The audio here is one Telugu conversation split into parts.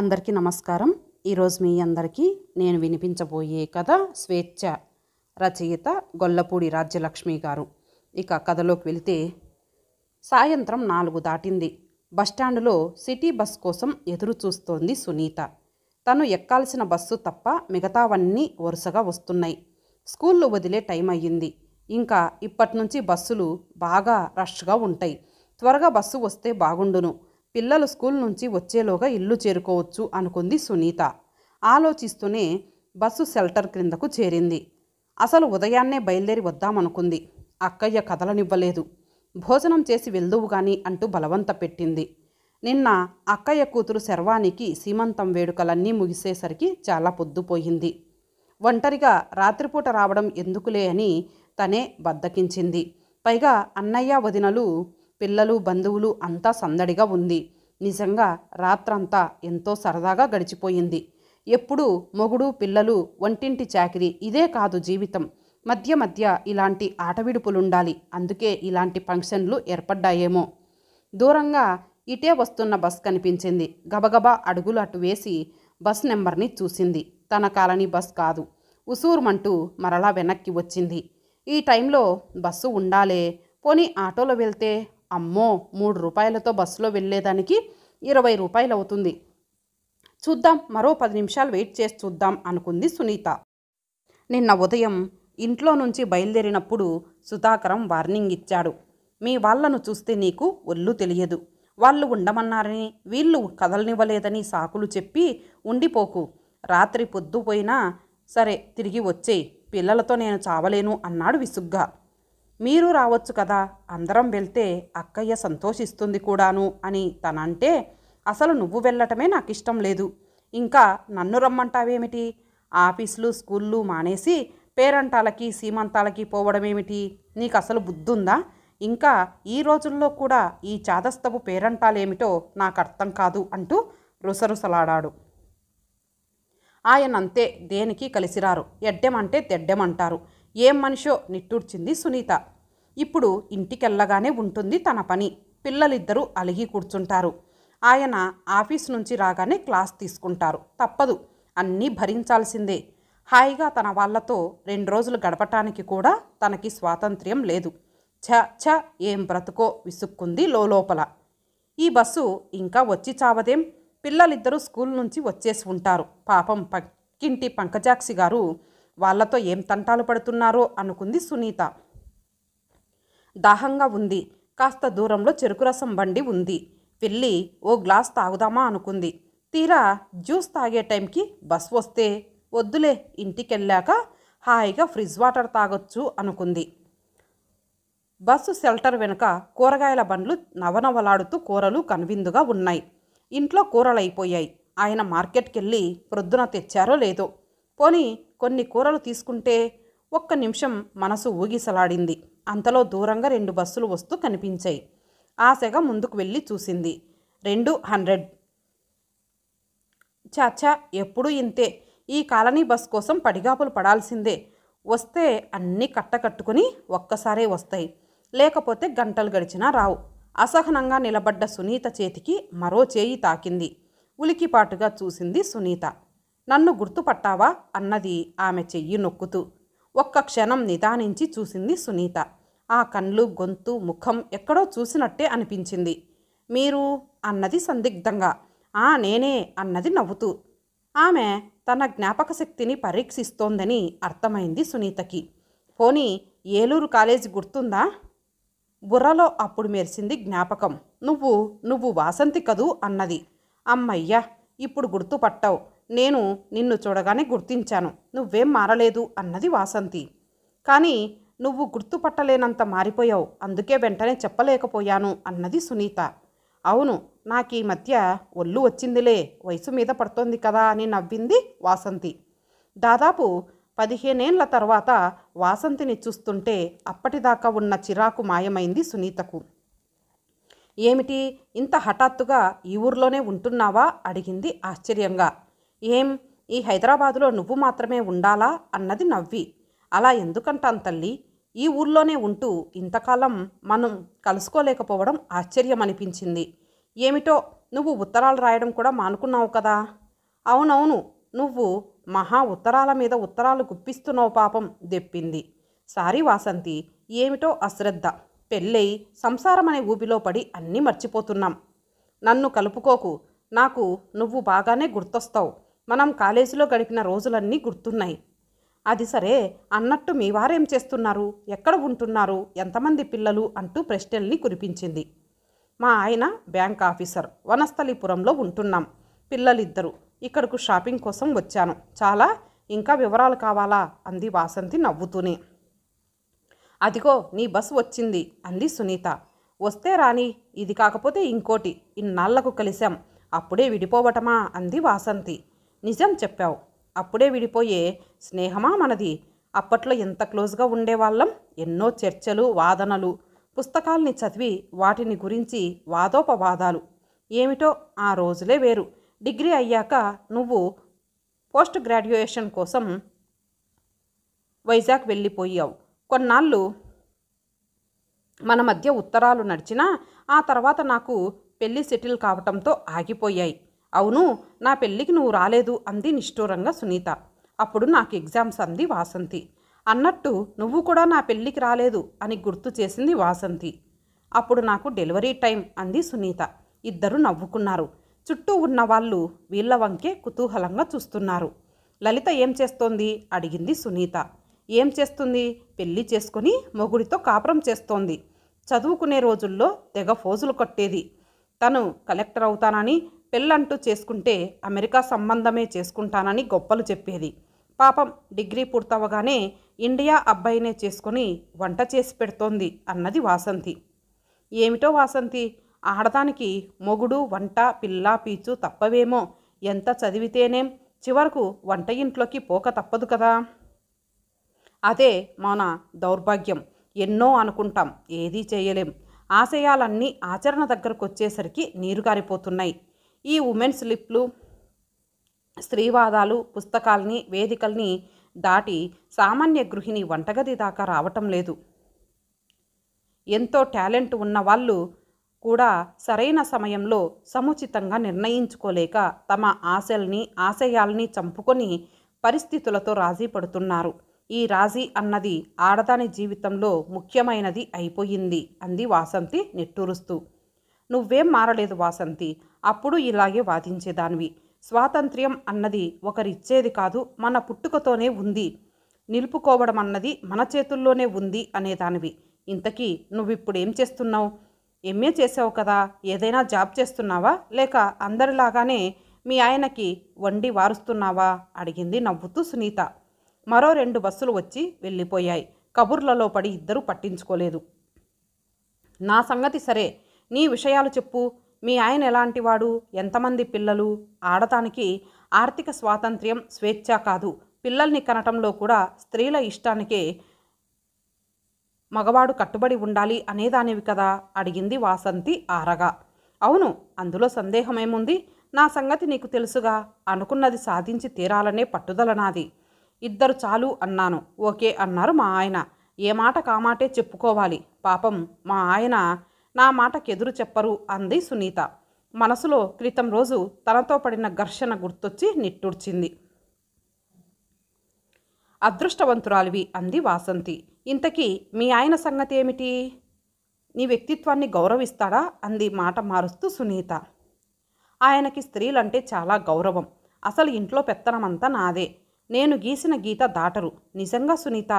అందరికీ నమస్కారం ఈరోజు మీ అందరికీ నేను వినిపించబోయే కథ స్వేచ్ఛ రచయిత గొల్లపూడి రాజ్యలక్ష్మి గారు ఇక కథలోకి వెళితే సాయంత్రం నాలుగు దాటింది బస్టాండులో సిటీ బస్ కోసం ఎదురు చూస్తోంది సునీత తను ఎక్కాల్సిన బస్సు తప్ప మిగతావన్నీ వరుసగా వస్తున్నాయి స్కూల్లో వదిలే టైం అయ్యింది ఇంకా ఇప్పటి నుంచి బస్సులు బాగా రష్గా ఉంటాయి త్వరగా బస్సు వస్తే బాగుండును పిల్లలు స్కూల్ నుంచి వచ్చేలోగా ఇల్లు చేరుకోవచ్చు అనుకుంది సునీత ఆలోచిస్తూనే బస్సు షెల్టర్ క్రిందకు చేరింది అసలు ఉదయాన్నే బయలుదేరి వద్దామనుకుంది అక్కయ్య కదలనివ్వలేదు భోజనం చేసి వెళ్దువు గాని అంటూ బలవంత పెట్టింది నిన్న అక్కయ్య కూతురు శర్వానికి సీమంతం వేడుకలన్నీ ముగిసేసరికి చాలా పొద్దుపోయింది ఒంటరిగా రాత్రిపూట రావడం ఎందుకులే అని తనే బద్దకించింది పైగా అన్నయ్య వదినలు పిల్లలు బంధువులు అంతా సందడిగా ఉంది నిజంగా రాత్రంతా ఎంతో సరదాగా గడిచిపోయింది ఎప్పుడూ మొగుడు పిల్లలు వంటింటి చాకిరి ఇదే కాదు జీవితం మధ్య మధ్య ఇలాంటి ఆటవిడుపులుండాలి అందుకే ఇలాంటి ఫంక్షన్లు ఏర్పడ్డాయేమో దూరంగా ఇటే వస్తున్న బస్ కనిపించింది గబగబా అడుగులు అటు వేసి బస్ నెంబర్ని చూసింది తన కాలనీ బస్ కాదు ఉసూరుమంటూ మరలా వెనక్కి వచ్చింది ఈ టైంలో బస్సు ఉండాలే పోనీ ఆటోలో వెళ్తే అమ్మో మూడు రూపాయలతో బస్సులో వెళ్ళేదానికి ఇరవై రూపాయలు అవుతుంది చూద్దాం మరో పది నిమిషాలు వెయిట్ చేసి చూద్దాం అనుకుంది సునీత నిన్న ఉదయం ఇంట్లో నుంచి బయలుదేరినప్పుడు సుధాకరం వార్నింగ్ ఇచ్చాడు మీ వాళ్లను చూస్తే నీకు ఒళ్ళు తెలియదు వాళ్ళు ఉండమన్నారని వీళ్ళు కదలనివ్వలేదని సాకులు చెప్పి ఉండిపోకు రాత్రి పొద్దుపోయినా సరే తిరిగి వచ్చేయి పిల్లలతో నేను చావలేను అన్నాడు విసుగ్గా మీరు రావచ్చు కదా అందరం వెళ్తే అక్కయ్య సంతోషిస్తుంది కూడాను అని తనంటే అసలు నువ్వు వెళ్ళటమే నాకు ఇష్టం లేదు ఇంకా నన్ను రమ్మంటావేమిటి ఆఫీసులు స్కూళ్ళు మానేసి పేరంటాలకి సీమంతాలకి పోవడమేమిటి నీకు అసలు బుద్ధుందా ఇంకా ఈ రోజుల్లో కూడా ఈ చాదస్తపు పేరంటాలేమిటో నాకు అర్థం కాదు అంటూ రుసరుసలాడాడు ఆయనంతే దేనికి కలిసిరారు ఎడ్డెమంటే తెడ్డెమంటారు ఏం మనిషో నిట్టూర్చింది సునీత ఇప్పుడు ఇంటికెళ్ళగానే ఉంటుంది తన పని పిల్లలిద్దరూ అలిగి కూర్చుంటారు ఆయన ఆఫీస్ నుంచి రాగానే క్లాస్ తీసుకుంటారు తప్పదు అన్నీ భరించాల్సిందే హాయిగా తన వాళ్లతో రెండు రోజులు గడపటానికి కూడా తనకి స్వాతంత్ర్యం లేదు ఛ ఛ ఏం బ్రతుకో విసుక్కుంది లోపల ఈ బస్సు ఇంకా వచ్చి చావదేం పిల్లలిద్దరూ స్కూల్ నుంచి వచ్చేసి ఉంటారు పాపం పక్కింటి పంకజాక్షి గారు వాళ్లతో ఏం తంటాలు పడుతున్నారో అనుకుంది సునీత దాహంగా ఉంది కాస్త దూరంలో చెరుకు రసం బండి ఉంది వెళ్ళి ఓ గ్లాస్ తాగుదామా అనుకుంది తీరా జ్యూస్ తాగే టైంకి బస్ వస్తే వద్దులే ఇంటికెళ్ళాక హాయిగా ఫ్రిడ్జ్ వాటర్ తాగొచ్చు అనుకుంది బస్సు షెల్టర్ వెనుక కూరగాయల బండ్లు నవనవలాడుతూ కూరలు కనువిందుగా ఉన్నాయి ఇంట్లో కూరలైపోయాయి ఆయన మార్కెట్కెళ్ళి ప్రొద్దున తెచ్చారో లేదో పోనీ కొన్ని కూరలు తీసుకుంటే ఒక్క నిమిషం మనసు ఊగిసలాడింది అంతలో దూరంగా రెండు బస్సులు వస్తూ కనిపించాయి ఆశగా ముందుకు వెళ్ళి చూసింది రెండు హండ్రెడ్ చాచా ఎప్పుడూ ఇంతే ఈ కాలనీ బస్ కోసం పడిగాపులు పడాల్సిందే వస్తే అన్నీ కట్టకట్టుకుని ఒక్కసారే వస్తాయి లేకపోతే గంటలు గడిచినా రావు అసహనంగా నిలబడ్డ సునీత చేతికి మరో చేయి తాకింది ఉలికిపాటుగా చూసింది సునీత నన్ను గుర్తుపట్టావా అన్నది ఆమె చెయ్యి నొక్కుతూ ఒక్క క్షణం నిదానించి చూసింది సునీత ఆ కళ్ళు గొంతు ముఖం ఎక్కడో చూసినట్టే అనిపించింది మీరు అన్నది సందిగ్ధంగా ఆ నేనే అన్నది నవ్వుతూ ఆమె తన జ్ఞాపక శక్తిని పరీక్షిస్తోందని అర్థమైంది సునీతకి పోనీ ఏలూరు కాలేజీ గుర్తుందా బుర్రలో అప్పుడు మెరిసింది జ్ఞాపకం నువ్వు నువ్వు వాసంతి కదూ అన్నది అమ్మయ్యా ఇప్పుడు గుర్తుపట్టావు నేను నిన్ను చూడగానే గుర్తించాను నువ్వేం మారలేదు అన్నది వాసంతి కానీ నువ్వు గుర్తుపట్టలేనంత మారిపోయావు అందుకే వెంటనే చెప్పలేకపోయాను అన్నది సునీత అవును నాకు ఈ మధ్య ఒళ్ళు వచ్చిందిలే వయసు మీద పడుతోంది కదా అని నవ్వింది వాసంతి దాదాపు పదిహేనేళ్ల తర్వాత వాసంతిని చూస్తుంటే అప్పటిదాకా ఉన్న చిరాకు మాయమైంది సునీతకు ఏమిటి ఇంత హఠాత్తుగా ఈ ఊర్లోనే ఉంటున్నావా అడిగింది ఆశ్చర్యంగా ఏం ఈ హైదరాబాదులో నువ్వు మాత్రమే ఉండాలా అన్నది నవ్వి అలా ఎందుకంటాను తల్లి ఈ ఊర్లోనే ఉంటూ ఇంతకాలం మనం కలుసుకోలేకపోవడం ఆశ్చర్యం అనిపించింది ఏమిటో నువ్వు ఉత్తరాలు రాయడం కూడా మానుకున్నావు కదా అవునవును నువ్వు మహా ఉత్తరాల మీద ఉత్తరాలు గుప్పిస్తున్నావు పాపం దెప్పింది సారీ వాసంతి ఏమిటో అశ్రద్ధ పెళ్ళై సంసారం అనే ఊబిలో పడి అన్నీ మర్చిపోతున్నాం నన్ను కలుపుకోకు నాకు నువ్వు బాగానే గుర్తొస్తావు మనం కాలేజీలో గడిపిన రోజులన్నీ గుర్తున్నాయి అది సరే అన్నట్టు మీ వారేం చేస్తున్నారు ఎక్కడ ఉంటున్నారు ఎంతమంది పిల్లలు అంటూ ప్రశ్నల్ని కురిపించింది మా ఆయన బ్యాంక్ ఆఫీసర్ వనస్థలిపురంలో ఉంటున్నాం పిల్లలిద్దరు ఇక్కడకు షాపింగ్ కోసం వచ్చాను చాలా ఇంకా వివరాలు కావాలా అంది వాసంతి నవ్వుతూనే అదిగో నీ బస్సు వచ్చింది అంది సునీత వస్తే రాని ఇది కాకపోతే ఇంకోటి ఇన్నాళ్లకు కలిశాం అప్పుడే విడిపోవటమా అంది వాసంతి నిజం చెప్పావు అప్పుడే విడిపోయే స్నేహమా మనది అప్పట్లో ఎంత క్లోజ్గా ఉండేవాళ్ళం ఎన్నో చర్చలు వాదనలు పుస్తకాల్ని చదివి వాటిని గురించి వాదోపవాదాలు ఏమిటో ఆ రోజులే వేరు డిగ్రీ అయ్యాక నువ్వు పోస్ట్ గ్రాడ్యుయేషన్ కోసం వైజాగ్ వెళ్ళిపోయావు కొన్నాళ్ళు మన మధ్య ఉత్తరాలు నడిచినా ఆ తర్వాత నాకు పెళ్ళి సెటిల్ కావటంతో ఆగిపోయాయి అవును నా పెళ్ళికి నువ్వు రాలేదు అంది నిష్ఠూరంగా సునీత అప్పుడు నాకు ఎగ్జామ్స్ అంది వాసంతి అన్నట్టు నువ్వు కూడా నా పెళ్ళికి రాలేదు అని గుర్తు చేసింది వాసంతి అప్పుడు నాకు డెలివరీ టైం అంది సునీత ఇద్దరు నవ్వుకున్నారు చుట్టూ ఉన్న వాళ్ళు వీళ్ళ వంకే కుతూహలంగా చూస్తున్నారు లలిత ఏం చేస్తోంది అడిగింది సునీత ఏం చేస్తుంది పెళ్ళి చేసుకుని మొగుడితో కాపురం చేస్తోంది చదువుకునే రోజుల్లో తెగ ఫోజులు కొట్టేది తను కలెక్టర్ అవుతానని పెళ్ళంటూ చేసుకుంటే అమెరికా సంబంధమే చేసుకుంటానని గొప్పలు చెప్పేది పాపం డిగ్రీ పూర్తవగానే ఇండియా అబ్బాయినే చేసుకొని వంట చేసి పెడుతోంది అన్నది వాసంతి ఏమిటో వాసంతి ఆడదానికి మొగుడు వంట పిల్ల పీచు తప్పవేమో ఎంత చదివితేనేం చివరకు వంట ఇంట్లోకి పోక తప్పదు కదా అదే మన దౌర్భాగ్యం ఎన్నో అనుకుంటాం ఏదీ చేయలేం ఆశయాలన్నీ ఆచరణ దగ్గరకు వచ్చేసరికి నీరుగారిపోతున్నాయి ఈ ఉమెన్ స్లిప్లు స్త్రీవాదాలు పుస్తకాల్ని వేదికల్ని దాటి సామాన్య గృహిణి వంటగది దాకా రావటం లేదు ఎంతో టాలెంట్ ఉన్న వాళ్ళు కూడా సరైన సమయంలో సముచితంగా నిర్ణయించుకోలేక తమ ఆశల్ని ఆశయాల్ని చంపుకొని పరిస్థితులతో రాజీ పడుతున్నారు ఈ రాజీ అన్నది ఆడదాని జీవితంలో ముఖ్యమైనది అయిపోయింది అంది వాసంతి నిట్టూరుస్తూ నువ్వేం మారలేదు వాసంతి అప్పుడు ఇలాగే వాదించేదానివి స్వాతంత్ర్యం అన్నది ఒకరిచ్చేది కాదు మన పుట్టుకతోనే ఉంది నిలుపుకోవడం అన్నది మన చేతుల్లోనే ఉంది అనేదానివి ఇంతకీ నువ్విప్పుడేం ఏం చేస్తున్నావు ఎంఏ చేసావు కదా ఏదైనా జాబ్ చేస్తున్నావా లేక అందరిలాగానే మీ ఆయనకి వండి వారుస్తున్నావా అడిగింది నవ్వుతూ సునీత మరో రెండు బస్సులు వచ్చి వెళ్ళిపోయాయి కబుర్లలో పడి ఇద్దరూ పట్టించుకోలేదు నా సంగతి సరే నీ విషయాలు చెప్పు మీ ఆయన ఎలాంటివాడు ఎంతమంది పిల్లలు ఆడటానికి ఆర్థిక స్వాతంత్ర్యం స్వేచ్ఛ కాదు పిల్లల్ని కనటంలో కూడా స్త్రీల ఇష్టానికే మగవాడు కట్టుబడి ఉండాలి అనేదానివి కదా అడిగింది వాసంతి ఆరగా అవును అందులో సందేహమేముంది నా సంగతి నీకు తెలుసుగా అనుకున్నది సాధించి తీరాలనే పట్టుదల నాది ఇద్దరు చాలు అన్నాను ఓకే అన్నారు మా ఆయన ఏ మాట కామాటే చెప్పుకోవాలి పాపం మా ఆయన నా మాటకు ఎదురు చెప్పరు అంది సునీత మనసులో క్రితం రోజు తనతో పడిన ఘర్షణ గుర్తొచ్చి నిట్టూర్చింది అదృష్టవంతురాలివి అంది వాసంతి ఇంతకీ మీ ఆయన సంగతి ఏమిటి నీ వ్యక్తిత్వాన్ని గౌరవిస్తాడా అంది మాట మారుస్తూ సునీత ఆయనకి స్త్రీలంటే చాలా గౌరవం అసలు ఇంట్లో పెత్తనమంతా నాదే నేను గీసిన గీత దాటరు నిజంగా సునీత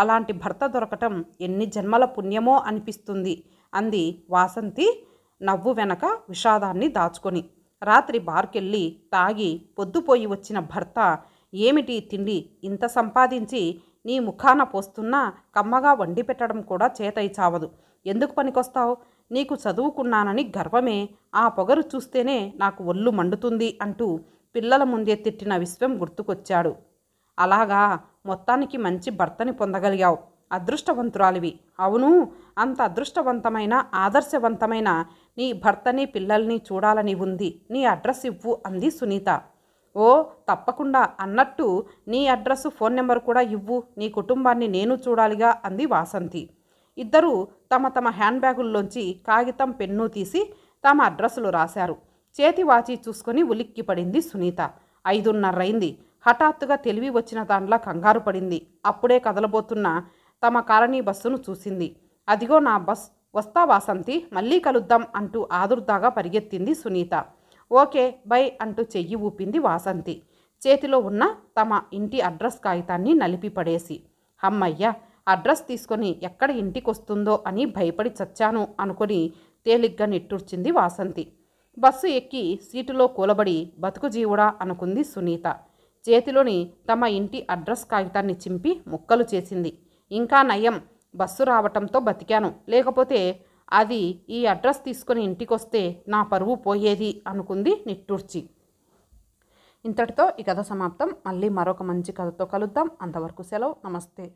అలాంటి భర్త దొరకటం ఎన్ని జన్మల పుణ్యమో అనిపిస్తుంది అంది వాసంతి నవ్వు వెనక విషాదాన్ని దాచుకొని రాత్రి బార్కెళ్ళి తాగి పొద్దుపోయి వచ్చిన భర్త ఏమిటి తిండి ఇంత సంపాదించి నీ ముఖాన పోస్తున్నా కమ్మగా వండి పెట్టడం కూడా చేతయి చావదు ఎందుకు పనికొస్తావు నీకు చదువుకున్నానని గర్వమే ఆ పొగరు చూస్తేనే నాకు ఒళ్ళు మండుతుంది అంటూ పిల్లల ముందే తిట్టిన విశ్వం గుర్తుకొచ్చాడు అలాగా మొత్తానికి మంచి భర్తని పొందగలిగావు అదృష్టవంతురాలివి అవును అంత అదృష్టవంతమైన ఆదర్శవంతమైన నీ భర్తని పిల్లల్ని చూడాలని ఉంది నీ అడ్రస్ ఇవ్వు అంది సునీత ఓ తప్పకుండా అన్నట్టు నీ అడ్రస్ ఫోన్ నెంబర్ కూడా ఇవ్వు నీ కుటుంబాన్ని నేను చూడాలిగా అంది వాసంతి ఇద్దరూ తమ తమ హ్యాండ్ బ్యాగుల్లోంచి కాగితం పెన్ను తీసి తమ అడ్రస్లు రాశారు చేతి వాచి చూసుకొని ఉలిక్కిపడింది సునీత ఐదున్నరైంది హఠాత్తుగా తెలివి వచ్చిన దాంట్లో కంగారు పడింది అప్పుడే కదలబోతున్న తమ కాలనీ బస్సును చూసింది అదిగో నా బస్ వస్తా వాసంతి మళ్ళీ కలుద్దాం అంటూ ఆదుర్దాగా పరిగెత్తింది సునీత ఓకే బై అంటూ చెయ్యి ఊపింది వాసంతి చేతిలో ఉన్న తమ ఇంటి అడ్రస్ కాగితాన్ని నలిపి పడేసి అమ్మయ్య అడ్రస్ తీసుకొని ఎక్కడ ఇంటికొస్తుందో అని భయపడి చచ్చాను అనుకుని తేలిగ్గా నిట్టూర్చింది వాసంతి బస్సు ఎక్కి సీటులో కూలబడి బతుకు జీవుడా అనుకుంది సునీత చేతిలోని తమ ఇంటి అడ్రస్ కాగితాన్ని చింపి ముక్కలు చేసింది ఇంకా నయం బస్సు రావటంతో బతికాను లేకపోతే అది ఈ అడ్రస్ తీసుకుని ఇంటికొస్తే నా పరువు పోయేది అనుకుంది నిట్టూర్చి ఇంతటితో ఈ కథ సమాప్తం మళ్ళీ మరొక మంచి కథతో కలుద్దాం అంతవరకు సెలవు నమస్తే